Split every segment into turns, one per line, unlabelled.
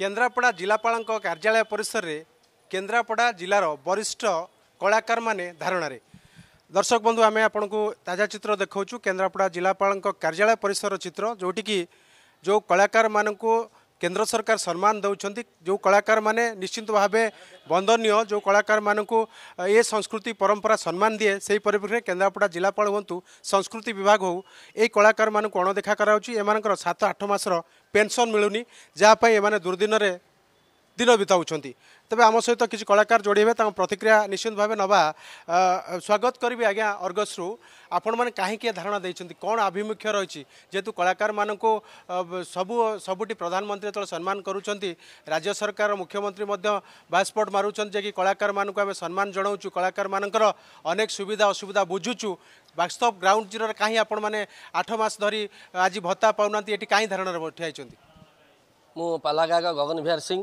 କେନ୍ଦ୍ରାପଡ଼ା ଜିଲ୍ଲାପାଳଙ୍କ କାର୍ଯ୍ୟାଳୟ ପରିସରରେ କେନ୍ଦ୍ରାପଡ଼ା ଜିଲ୍ଲାର ବରିଷ୍ଠ କଳାକାରମାନେ ଧାରଣାରେ ଦର୍ଶକ ବନ୍ଧୁ ଆମେ ଆପଣଙ୍କୁ ତାଜା ଚିତ୍ର ଦେଖାଉଛୁ କେନ୍ଦ୍ରାପଡ଼ା ଜିଲ୍ଲାପାଳଙ୍କ କାର୍ଯ୍ୟାଳୟ ପରିସର ଚିତ୍ର ଯେଉଁଠିକି ଯେଉଁ କଳାକାରମାନଙ୍କୁ କେନ୍ଦ୍ର ସରକାର ସମ୍ମାନ ଦେଉଛନ୍ତି ଯେଉଁ କଳାକାରମାନେ ନିଶ୍ଚିନ୍ତ ଭାବେ ବନ୍ଦନୀୟ ଯେଉଁ କଳାକାରମାନଙ୍କୁ ଏ ସଂସ୍କୃତି ପରମ୍ପରା ସମ୍ମାନ ଦିଏ ସେହି ପରିପ୍ରେକ୍ଷୀରେ କେନ୍ଦ୍ରାପଡ଼ା ଜିଲ୍ଲାପାଳ ହୁଅନ୍ତୁ ସଂସ୍କୃତି ବିଭାଗ ହେଉ ଏହି କଳାକାରମାନଙ୍କୁ ଅଣଦେଖା କରାଯାଉଛି ଏମାନଙ୍କର ସାତ ଆଠ ମାସର ପେନ୍ସନ୍ ମିଳୁନି ଯାହା ପାଇଁ ଏମାନେ ଦୁର୍ଦିନରେ ଦିନ ବିତାଉଛନ୍ତି ତେବେ ଆମ ସହିତ କିଛି କଳାକାର ଯୋଡ଼ିବେ ତାଙ୍କ ପ୍ରତିକ୍ରିୟା ନିଶ୍ଚିନ୍ତ ଭାବେ ନେବା ସ୍ୱାଗତ କରିବି ଆଜ୍ଞା ଅର୍ଗସରୁ ଆପଣମାନେ କାହିଁକି ଏ ଧାରଣା ଦେଇଛନ୍ତି କ'ଣ ଆଭିମୁଖ୍ୟ ରହିଛି ଯେହେତୁ କଳାକାରମାନଙ୍କୁ ସବୁ ସବୁଠି ପ୍ରଧାନମନ୍ତ୍ରୀ ଯେତେବେଳେ ସମ୍ମାନ କରୁଛନ୍ତି ରାଜ୍ୟ ସରକାର ମୁଖ୍ୟମନ୍ତ୍ରୀ ମଧ୍ୟ ବାସ୍ପୋର୍ଟ ମାରୁଛନ୍ତି ଯେ କି କଳାକାରମାନଙ୍କୁ ଆମେ ସମ୍ମାନ ଜଣାଉଛୁ କଳାକାରମାନଙ୍କର ଅନେକ ସୁବିଧା ଅସୁବିଧା ବୁଝୁଛୁ ବାସ୍ତବ ଗ୍ରାଉଣ୍ଡ ଜିରୋରେ କାହିଁ ଆପଣମାନେ ଆଠ ମାସ ଧରି ଆଜି ଭତ୍ତା ପାଉନାହାନ୍ତି ଏଠି କାହିଁ ଧାରଣାରେ ଠିଆ ହେଇଛନ୍ତି ମୁଁ ପାଲା ଗାୟକ
ଗଗନ ବିହାର ସିଂ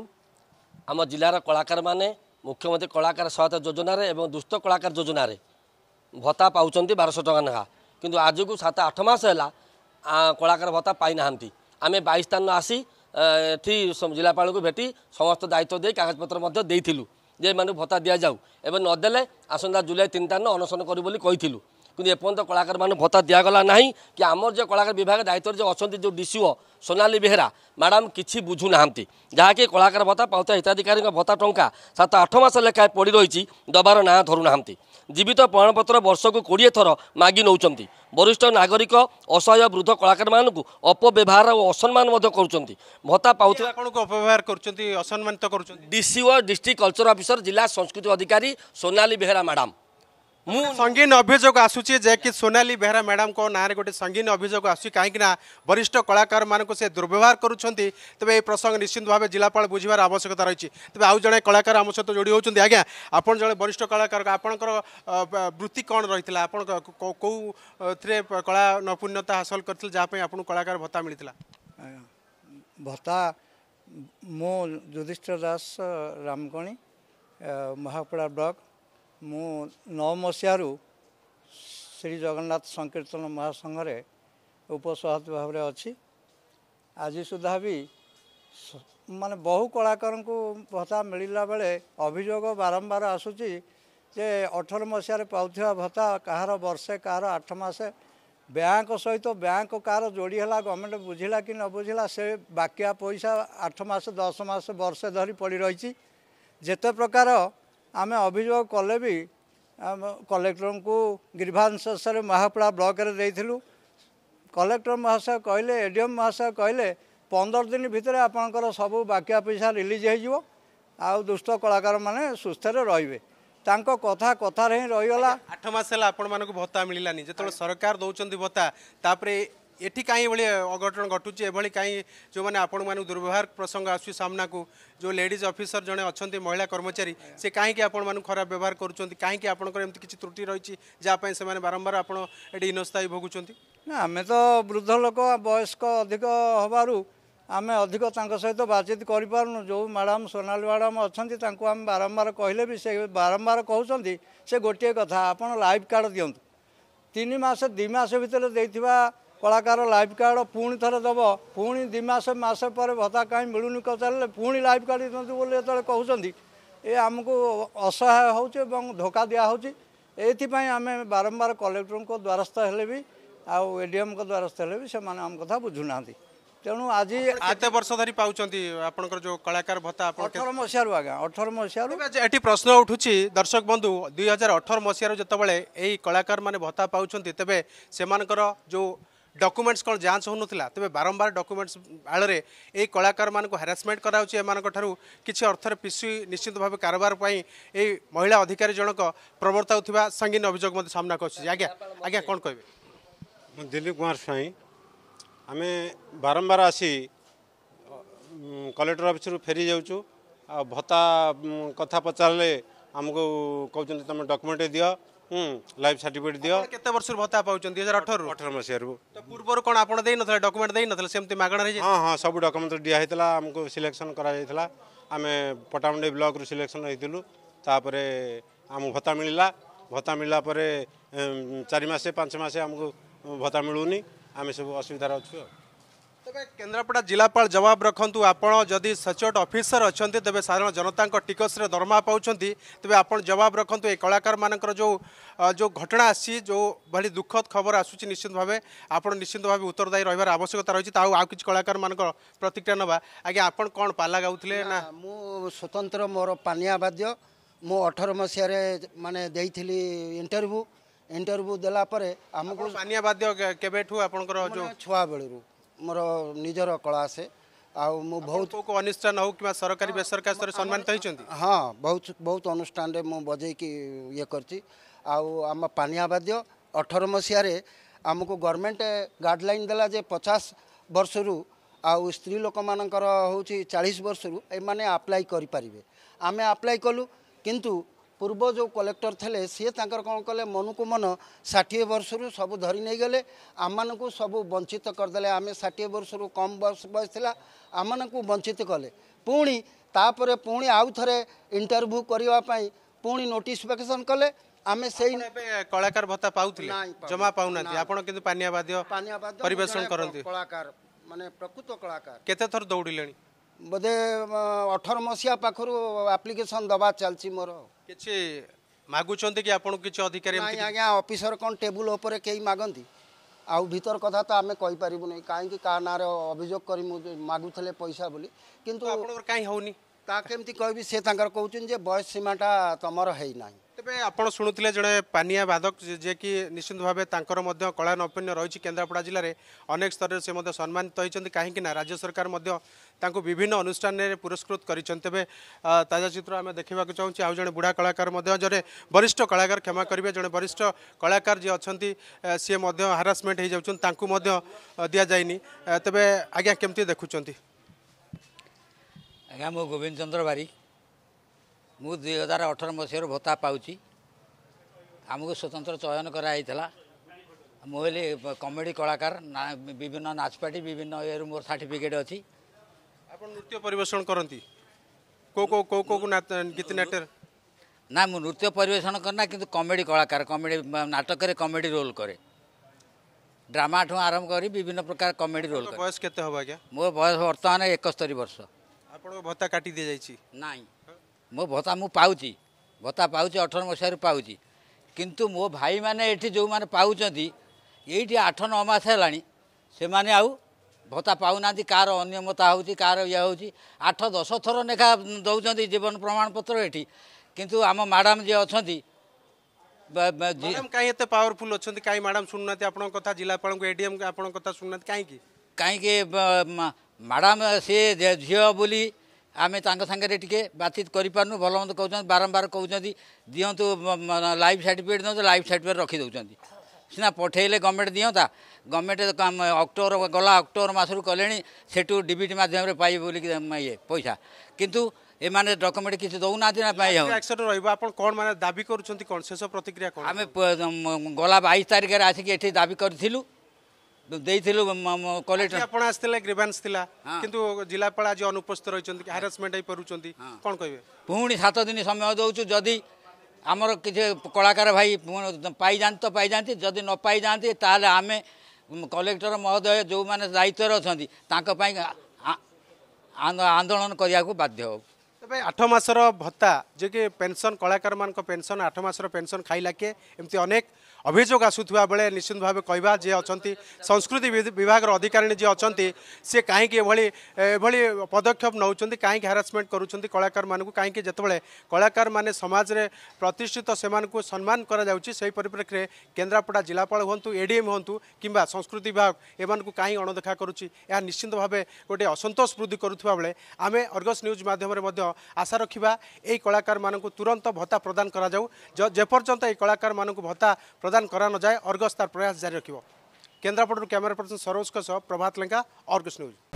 ଆମ ଜିଲ୍ଲାର କଳାକାରମାନେ ମୁଖ୍ୟମନ୍ତ୍ରୀ କଳାକାର ସହାୟତା ଯୋଜନାରେ ଏବଂ ଦୁସ୍ଥ କଳାକାର ଯୋଜନାରେ ଭତ୍ତା ପାଉଛନ୍ତି ବାରଶହ ଟଙ୍କା ଲେଖା କିନ୍ତୁ ଆଜକୁ ସାତ ଆଠ ମାସ ହେଲା କଳାକାର ଭତ୍ତା ପାଇନାହାନ୍ତି ଆମେ ବାଇଶ ସ୍ଥାନ ଆସି ଏଠି ଜିଲ୍ଲାପାଳଙ୍କୁ ଭେଟି ସମସ୍ତ ଦାୟିତ୍ୱ ଦେଇ କାଗଜପତ୍ର ମଧ୍ୟ ଦେଇଥିଲୁ ଯେ ଏମାନଙ୍କୁ ଭତ୍ତା ଦିଆଯାଉ ଏବଂ ନଦେଲେ ଆସନ୍ତା ଜୁଲାଇ ତିନି ତାରିଖ ଅନଶନ କରିବୁ ବୋଲି କହିଥିଲୁ କିନ୍ତୁ ଏପର୍ଯ୍ୟନ୍ତ କଳାକାରମାନଙ୍କୁ ଭତ୍ତା ଦିଆଗଲା ନାହିଁ କି ଆମର ଯେ କଳାକାର ବିଭାଗ ଦାୟିତ୍ୱରେ ଯେ ଅଛନ୍ତି ଯେଉଁ ଡିସିଓ ସୋନାଲି ବେହେରା ମ୍ୟାଡ଼ାମ୍ କିଛି ବୁଝୁନାହାନ୍ତି ଯାହାକି କଳାକାର ଭତ୍ତା ପାଉଥିବା ହିତାଧିକାରୀଙ୍କ ଭତ୍ତା ଟଙ୍କା ସାତ ଆଠ ମାସ ଲେଖାଏଁ ପଡ଼ି ରହିଛି ଦେବାର ନାଁ ଧରୁନାହାନ୍ତି ଜୀବିତ ପ୍ରମାଣପତ୍ର ବର୍ଷକୁ କୋଡ଼ିଏ ଥର ମାଗି ନେଉଛନ୍ତି ବରିଷ୍ଠ ନାଗରିକ ଅସହାୟ ବୃଦ୍ଧ କଳାକାରମାନଙ୍କୁ ଅପବ୍ୟବହାର ଓ ଅସମ୍ମାନ ମଧ୍ୟ କରୁଛନ୍ତି ଭତ୍ତା ପାଉଥିବା ଆପଣଙ୍କୁ ଅପବ୍ୟବହାର କରୁଛନ୍ତି ଅସମ୍ମାନିତ କରୁଛନ୍ତି ଡିସିଓ ଡିଷ୍ଟ୍ରିକ୍ଟ କଲଚର ଅଫିସର ଜିଲ୍ଲା ସଂସ୍କୃତି ଅଧିକାରୀ ସୋନାଲି ବେହେରା
ମ୍ୟାଡ଼ାମ୍ म जे कि सोनाली बेहरा बेहेरा को नाँडा गोटे संगीन अभिजोग आसु काहीँक वरिष्ठ कलाकार से दुर्व्यवहार करूछन्ती तबे ए प्रसंग प्रसङ्ग भाबे जालापा बुझिवार आवश्यकता रहिछि तबे आउ जने कलाकार आम जोडी जोडिउँछ आज्ञा आउँछ जने वरिष्ठ कलाकार आप वृत्ति कोन रहितला आउँ को को कला नैपुण्यता हासिल
करथिल जापे आउनु कलाकार भत्ता मिलितला भत्ता म जुधिष्टास रामगणी महापुरा ब्लक ମୁଁ ନଅ ମସିହାରୁ ଶ୍ରୀ ଜଗନ୍ନାଥ ସଂକୀର୍ତ୍ତନ ମହାସଂଘରେ ଉପସଭାପତି ଭାବରେ ଅଛି ଆଜି ସୁଦ୍ଧା ବି ମାନେ ବହୁ କଳାକାରଙ୍କୁ ଭତ୍ତା ମିଳିଲା ବେଳେ ଅଭିଯୋଗ ବାରମ୍ବାର ଆସୁଛି ଯେ ଅଠର ମସିହାରେ ପାଉଥିବା ଭତ୍ତା କାହାର ବର୍ଷେ କାହାର ଆଠ ମାସେ ବ୍ୟାଙ୍କ ସହିତ ବ୍ୟାଙ୍କ କାହାର ଯୋଡ଼ି ହେଲା ଗଭର୍ଣ୍ଣମେଣ୍ଟ ବୁଝିଲା କି ନ ବୁଝିଲା ସେ ବାକିଆ ପଇସା ଆଠ ମାସ ଦଶ ମାସ ବର୍ଷେ ଧରି ପଡ଼ି ରହିଛି ଯେତେ ପ୍ରକାର आम अभियोग कले भी कलेक्टर को ग्रीभांशे महापड़ा ब्लक कलेक्टर महाशय कहले एडीएम महाशय कहले पंदर दिन भितर आपंकर सब बाकिया पैसा रिलीज हो दुष्ट कलाकार मैंने सुस्थर रे ତାଙ୍କ कथार କଥାରେ ହିଁ ରହିଗଲା
ଆଠ ମାସ ହେଲା ଆପଣମାନଙ୍କୁ ଭତ୍ତା ମିଳିଲାନି ଯେତେବେଳେ ଏଠି କାହିଁ ଏଭଳି ଅଘଟଣ ଘଟୁଛି ଏଭଳି କାହିଁ ଯେଉଁମାନେ ଆପଣମାନଙ୍କୁ ଦୁର୍ବ୍ୟବହାର ପ୍ରସଙ୍ଗ ଆସୁଛି ସାମ୍ନାକୁ ଯେଉଁ ଲେଡ଼ିଜ୍ ଅଫିସର ଜଣେ ଅଛନ୍ତି ମହିଳା କର୍ମଚାରୀ ସେ କାହିଁକି ଆପଣମାନଙ୍କୁ ଖରାପ ବ୍ୟବହାର କରୁଛନ୍ତି କାହିଁକି ଆପଣଙ୍କର ଏମିତି କିଛି ତ୍ରୁଟି ରହିଛି ଯାହା ପାଇଁ ସେମାନେ ବାରମ୍ବାର ଆପଣ ଏଠି ହିନସ୍ଥାୟୀ ଭୋଗୁଛନ୍ତି
ନା ଆମେ ତ ବୃଦ୍ଧ ଲୋକ ବୟସ୍କ ଅଧିକ ହେବାରୁ ଆମେ ଅଧିକ ତାଙ୍କ ସହିତ ବାତଚିତ କରିପାରୁନୁ ଯେଉଁ ମ୍ୟାଡ଼ାମ୍ ସୋନାଲି ମ୍ୟାଡ଼ାମ୍ ଅଛନ୍ତି ତାଙ୍କୁ ଆମେ ବାରମ୍ବାର କହିଲେ ବି ସେ ବାରମ୍ବାର କହୁଛନ୍ତି ସେ ଗୋଟିଏ କଥା ଆପଣ ଲାଇଫ୍ କାର୍ଡ଼ ଦିଅନ୍ତୁ ତିନି ମାସ ଦୁଇ ମାସ ଭିତରେ ଦେଇଥିବା କଳାକାର ଲାଇଫ୍ ଗାର୍ଡ଼ ପୁଣି ଥରେ ଦେବ ପୁଣି ଦୁଇ ମାସ ମାସ ପରେ ଭତ୍ତା କାହିଁ ମିଳୁନି ପଚାରିଲେ ପୁଣି ଲାଇଫ୍ ଗାର୍ଡ଼ ଦିଅନ୍ତୁ ବୋଲି ଯେତେବେଳେ କହୁଛନ୍ତି ଏ ଆମକୁ ଅସହାୟ ହେଉଛି ଏବଂ ଧୋକା ଦିଆହେଉଛି ଏଇଥିପାଇଁ ଆମେ ବାରମ୍ବାର କଲେକ୍ଟରଙ୍କ ଦ୍ୱାରସ୍ଥ ହେଲେ ବି ଆଉ ଏ ଡି ଏମ୍ଙ୍କ ଦ୍ୱାରସ୍ଥ ହେଲେ ବି ସେମାନେ ଆମ କଥା ବୁଝୁନାହାନ୍ତି ତେଣୁ ଆଜି
କେତେ ବର୍ଷ ଧରି ପାଉଛନ୍ତି ଆପଣଙ୍କର ଯେଉଁ କଳାକାର ଭତ୍ତା ଅଠର ମସିହାରୁ ଆଜ୍ଞା ଅଠର ମସିହାରୁ
ଏଠି ପ୍ରଶ୍ନ ଉଠୁଛି ଦର୍ଶକ ବନ୍ଧୁ ଦୁଇ ହଜାର
ଅଠର ମସିହାରୁ ଯେତେବେଳେ ଏଇ କଳାକାରମାନେ ଭତ୍ତା ପାଉଛନ୍ତି ତେବେ ସେମାନଙ୍କର ଯେଉଁ ডকুমেন্টস কোণ যাঞ্চ হো নথিলা তবে বারম্বার ডকুমেন্টস আড়ে এই কলাকার মানুষ হ্যারাসমেন্ট করা হচ্ছে এমানঠার কিছু অর্থের পিসি নিশ্চিত ভাবে কারবার পাই এই মহিলা অধিকারী জনক প্রবর্তাও সঙ্গীন অভিযোগ মধ্যে সামনা করছে আজ্ঞা আজ্ঞা কোণ কে দিলীপ কুমার স্বাই আমি বারম্বার আসি কলেক্টর অফিসর ফেরি যাচ্ছু ভত্তা কথা পচারে আমি কৌন তুমি ডকুমেন্ট দিও लाइफ सर्टिफिकेट दियो केते वर्ष भत्ता पाएछ दुई हजार अठरु अठर त पूर्व आउँदै डकुमेन्टले सेमी मगढा रहेछ हौ डकुमेन्ट्स दिएम सेलेक्सन गराइला पटामुन्डी ब्लक्रु सिलेक्सन हुम भत्ता मिला भत्ता मिलाप चारिमासु भत्ता मिल्ने सब असुविधा अथवा କେନ୍ଦ୍ରାପଡ଼ା ଜିଲ୍ଲାପାଳ ଜବାବ ରଖନ୍ତୁ ଆପଣ ଯଦି ସଚୋଟ ଅଫିସର ଅଛନ୍ତି ତେବେ ସାଧାରଣ ଜନତାଙ୍କ ଟିକସରେ ଦରମା ପାଉଛନ୍ତି ତେବେ ଆପଣ ଜବାବ ରଖନ୍ତୁ ଏ କଳାକାରମାନଙ୍କର ଯେଉଁ ଯେଉଁ ଘଟଣା ଆସିଛି ଯେଉଁ ଭଳି ଦୁଃଖଦ ଖବର ଆସୁଛି ନିଶ୍ଚିତ ଭାବେ ଆପଣ ନିଶ୍ଚିନ୍ତ ଭାବେ ଉତ୍ତରଦାୟୀ ରହିବାର ଆବଶ୍ୟକତା ରହିଛି ତା ଆଉ କିଛି କଳାକାରମାନଙ୍କ ପ୍ରତିକ୍ରିୟା ନେବା ଆଜ୍ଞା ଆପଣ କ'ଣ ପାଲା ଗାଉଥିଲେ ନା
ମୁଁ ସ୍ୱତନ୍ତ୍ର ମୋର ପାନୀୟ ବାଦ୍ୟ ମୁଁ ଅଠର ମସିହାରେ ମାନେ ଦେଇଥିଲି ଇଣ୍ଟରଭ୍ୟୁ ଇଣ୍ଟରଭ୍ୟୁ ଦେଲା ପରେ ଆମକୁ
ପାନୀୟ ବାଦ୍ୟ କେବେଠୁ ଆପଣଙ୍କର
ଯେଉଁ ଛୁଆବେଳରୁ ମୋର ନିଜର କଳା ଆସେ ଆଉ ମୁଁ ବହୁତ
ଅନୁଷ୍ଠାନ ହଉ କିମ୍ବା ସରକାରୀ ବେସରକାରୀ ସ୍ତରରେ ସମ୍ମାନିତ ହେଇଛନ୍ତି
ହଁ ବହୁତ ବହୁତ ଅନୁଷ୍ଠାନରେ ମୁଁ ବଜେଇକି ଇଏ କରିଛି ଆଉ ଆମ ପାନୀୟ ବାଦ୍ୟ ଅଠର ମସିହାରେ ଆମକୁ ଗଭର୍ଣ୍ଣମେଣ୍ଟ ଗାଇଡ଼ଲାଇନ୍ ଦେଲା ଯେ ପଚାଶ ବର୍ଷରୁ ଆଉ ସ୍ତ୍ରୀ ଲୋକମାନଙ୍କର ହେଉଛି ଚାଳିଶ ବର୍ଷରୁ ଏମାନେ ଆପ୍ଲାଏ କରିପାରିବେ ଆମେ ଆପ୍ଲାଏ କଲୁ କିନ୍ତୁ ପୂର୍ବ ଯେଉଁ କଲେକ୍ଟର ଥିଲେ ସିଏ ତାଙ୍କର କ'ଣ କଲେ ମନକୁ ମନ ଷାଠିଏ ବର୍ଷରୁ ସବୁ ଧରି ନେଇଗଲେ ଆମମାନଙ୍କୁ ସବୁ ବଞ୍ଚିତ କରିଦେଲେ ଆମେ ଷାଠିଏ ବର୍ଷରୁ କମ୍ ବୟସ ବୟସ ଥିଲା ଆମମାନଙ୍କୁ ବଞ୍ଚିତ କଲେ ପୁଣି ତାପରେ ପୁଣି ଆଉ ଥରେ ଇଣ୍ଟରଭ୍ୟୁ କରିବା ପାଇଁ ପୁଣି ନୋଟିସ ଭେକେସନ୍ କଲେ
ଆମେ ସେଇ କଳାକାର ଭତ୍ତା ପାଉଥିଲେ ଜମା ପାଉନାହାନ୍ତି ଆପଣ କିନ୍ତୁ ପାନୀୟ ବାଦ୍ୟ ପରିବେଷଣ କରନ୍ତି
କଳାକାର ମାନେ ପ୍ରକୃତ କଳାକାର
କେତେ ଥର ଦୌଡ଼ିଲେଣି ବୋଧେ
ଅଠର ମସିହା ପାଖରୁ ଆପ୍ଲିକେସନ୍ ଦେବା ଚାଲିଛି ମୋର
କିଛି ମାଗୁଛନ୍ତି କି ଆପଣଙ୍କୁ କିଛି ଅଧିକାରୀ ନାହିଁ ଆଜ୍ଞା
ଅଫିସର କ'ଣ ଟେବୁଲ ଉପରେ କେହି ମାଗନ୍ତି ଆଉ ଭିତର କଥା ତ ଆମେ କହିପାରିବୁ ନାହିଁ କାହିଁକି କାହା ନାଁରେ ଅଭିଯୋଗ କରି ମୁଁ ମାଗୁଥିଲେ ପଇସା ବୋଲି କିନ୍ତୁ ଆପଣଙ୍କର କାହିଁ ହେଉନି ତା କେମିତି କହିବି ସେ ତାଙ୍କର କହୁଛନ୍ତି ଯେ ବୟସ ସୀମାଟା ତୁମର ହେଇନାହିଁ
ତେବେ ଆପଣ ଶୁଣୁଥିଲେ ଜଣେ ପାନିଆ ବାଦକ ଯିଏକି ନିଶ୍ଚିନ୍ତ ଭାବେ ତାଙ୍କର ମଧ୍ୟ କଳା ନୈପୁଣ୍ୟ ରହିଛି କେନ୍ଦ୍ରାପଡ଼ା ଜିଲ୍ଲାରେ ଅନେକ ସ୍ତରରେ ସେ ମଧ୍ୟ ସମ୍ମାନିତ ହୋଇଛନ୍ତି କାହିଁକି ନା ରାଜ୍ୟ ସରକାର ମଧ୍ୟ ତାଙ୍କୁ ବିଭିନ୍ନ ଅନୁଷ୍ଠାନରେ ପୁରସ୍କୃତ କରିଛନ୍ତି ତେବେ ତାଜା ଚିତ୍ର ଆମେ ଦେଖିବାକୁ ଚାହୁଁଛୁ ଆଉ ଜଣେ ବୁଢ଼ା କଳାକାର ମଧ୍ୟ ଜଣେ ବରିଷ୍ଠ କଳାକାର କ୍ଷମା କରିବେ ଜଣେ ବରିଷ୍ଠ କଳାକାର ଯିଏ ଅଛନ୍ତି ସିଏ ମଧ୍ୟ ହାରାସମେଣ୍ଟ ହୋଇଯାଉଛନ୍ତି ତାଙ୍କୁ ମଧ୍ୟ ଦିଆଯାଇନି ତେବେ ଆଜ୍ଞା କେମିତି ଦେଖୁଛନ୍ତି
ଆଜ୍ଞା ମୁଁ ଗୋବିନ୍ଦ ଚନ୍ଦ୍ର ବାରିକ ମୁଁ ଦୁଇ ହଜାର ଅଠର ମସିହାରୁ ଭତ୍ତା ପାଉଛି ଆମକୁ ସ୍ୱତନ୍ତ୍ର ଚୟନ କରାଯାଇଥିଲା ମୁଁ ହେଲି କମେଡ଼ି କଳାକାର ବିଭିନ୍ନ ନାଚପାଟି ବିଭିନ୍ନ ଇଏରୁ ମୋର ସାର୍ଟିଫିକେଟ୍ ଅଛି ଆପଣ ନୃତ୍ୟ ପରିବେଷଣ କରନ୍ତି କେଉଁ କେଉଁ କେଉଁ କେଉଁ ଗୀତ ନାଟ୍ୟ ନା ମୁଁ ନୃତ୍ୟ ପରିବେଷଣ କରେ ନା କିନ୍ତୁ କମେଡ଼ି କଳାକାର କମେଡ଼ି ନାଟକରେ କମେଡ଼ି ରୋଲ୍ କରେ ଡ୍ରାମାଠୁ ଆରମ୍ଭ କରି ବିଭିନ୍ନ ପ୍ରକାର କମେଡ଼ି ରୋଲ୍ ବୟସ କେତେ ହବ ଆଜ୍ଞା ମୋ ବୟସ ବର୍ତ୍ତମାନ ଏକସ୍ତରୀ ବର୍ଷ ଆପଣଙ୍କ ଭତ୍ତା କାଟି ଦିଆଯାଇଛି ନାଇଁ ମୋ ଭତ୍ତା ମୁଁ ପାଉଛି ଭତ୍ତା ପାଉଛି ଅଠର ମସିହାରୁ ପାଉଛି କିନ୍ତୁ ମୋ ଭାଇମାନେ ଏଠି ଯେଉଁମାନେ ପାଉଛନ୍ତି ଏଇଠି ଆଠ ନଅ ମାସ ହେଲାଣି ସେମାନେ ଆଉ ଭତ୍ତା ପାଉନାହାନ୍ତି କାହାର ଅନିୟମତା ହେଉଛି କାହାର ଇଏ ହେଉଛି ଆଠ ଦଶ ଥର ନେଖା ଦେଉଛନ୍ତି ଜୀବନ ପ୍ରମାଣପତ୍ର ଏଠି କିନ୍ତୁ ଆମ ମ୍ୟାଡ଼ାମ୍ ଯିଏ ଅଛନ୍ତି କାହିଁକି ଏତେ ପାୱାରଫୁଲ୍ ଅଛନ୍ତି କାହିଁ ମ୍ୟାଡ଼ାମ୍ ଶୁଣୁନାହାନ୍ତି ଆପଣଙ୍କ କଥା ଜିଲ୍ଲାପାଳଙ୍କୁ ଏଡିଏମ୍ ଆପଣଙ୍କ କଥା ଶୁଣୁନାହାନ୍ତି କାହିଁକି କାହିଁକି ମ୍ୟାଡ଼ାମ୍ ସିଏ ଝିଅ ବୋଲି आम सांगे टे बातचीत कर पार्न भलमंद कौन बारंबार कौन दिंतु लाइफ सार्टिफिकेट दिखा लाइफ सर्टिफिकेट रखिदे सीना पठेले गवर्नमेंट दिंता गवर्नमेंट अक्टोबर गला अक्टोबर मसरू कले सेठू डिबिट मध्यम पाइबे ये पैसा किंतु एमाने डॉक्यूमेंट किसी दौना
कौन मैंने दाबी कर
प्रतिक्रिया गला बैश तारिख आसिक दाबी करूँ ଦେଇଥିଲୁ କଲେକ୍ଟର ଆପଣ ଆସିଥିଲେ ଗ୍ରିଭାନ୍ସ ଥିଲା କିନ୍ତୁ ଜିଲ୍ଲାପାଳ ଆଜି ଅନୁପସ୍ଥିତ ରହିଛନ୍ତି ହାରାସମେଣ୍ଟ ହେଇପାରୁଛନ୍ତି କ'ଣ କହିବେ ପୁଣି ସାତ ଦିନ ସମୟ ଦେଉଛୁ ଯଦି ଆମର କିଛି କଳାକାର ଭାଇ ପାଇଯାଆନ୍ତି ତ ପାଇଯାଆନ୍ତି ଯଦି ନ ପାଇଯାଆନ୍ତି ତାହେଲେ ଆମେ କଲେକ୍ଟର ମହୋଦୟ ଯେଉଁମାନେ ଦାୟିତ୍ୱରେ ଅଛନ୍ତି ତାଙ୍କ ପାଇଁ ଆନ୍ଦୋଳନ କରିବାକୁ ବାଧ୍ୟ
ହେବ तपाईँ आठ मास र भत्ता जो कि पेनसन कलाकार म पेनसन आठ मास र पेनसन खाइला किए एमि अनेक ଅଭିଯୋଗ ଆସୁଥିବା ବେଳେ ନିଶ୍ଚିତ ଭାବେ କହିବା ଯିଏ ଅଛନ୍ତି ସଂସ୍କୃତି ବିଭାଗର ଅଧିକାରିଣୀ ଯିଏ ଅଛନ୍ତି ସେ କାହିଁକି ଏଭଳି ଏଭଳି ପଦକ୍ଷେପ ନେଉଛନ୍ତି କାହିଁକି ହାରାସମେଣ୍ଟ କରୁଛନ୍ତି କଳାକାରମାନଙ୍କୁ କାହିଁକି ଯେତେବେଳେ କଳାକାରମାନେ ସମାଜରେ ପ୍ରତିଷ୍ଠିତ ସେମାନଙ୍କୁ ସମ୍ମାନ କରାଯାଉଛି ସେହି ପରିପ୍ରେକ୍ଷୀରେ କେନ୍ଦ୍ରାପଡ଼ା ଜିଲ୍ଲାପାଳ ହୁଅନ୍ତୁ ଏଡିଏମ୍ ହୁଅନ୍ତୁ କିମ୍ବା ସଂସ୍କୃତି ବିଭାଗ ଏମାନଙ୍କୁ କାହିଁ ଅଣଦେଖା କରୁଛି ଏହା ନିଶ୍ଚିତ ଭାବେ ଗୋଟିଏ ଅସନ୍ତୋଷ ବୃଦ୍ଧି କରୁଥିବା ବେଳେ ଆମେ ଅର୍ଗସ୍ ନ୍ୟୁଜ୍ ମାଧ୍ୟମରେ ମଧ୍ୟ आशा रखिबा यही कलाकार म तुरन्त भत्ता प्रदान प्रदानपर्न्त कलाकार म भत्ता प्रदान नजाए अर्गस्ताार प्रयास जारी क्यामेरा पर्सन सरोजको सह प्रभात लेका अर्गस न्युज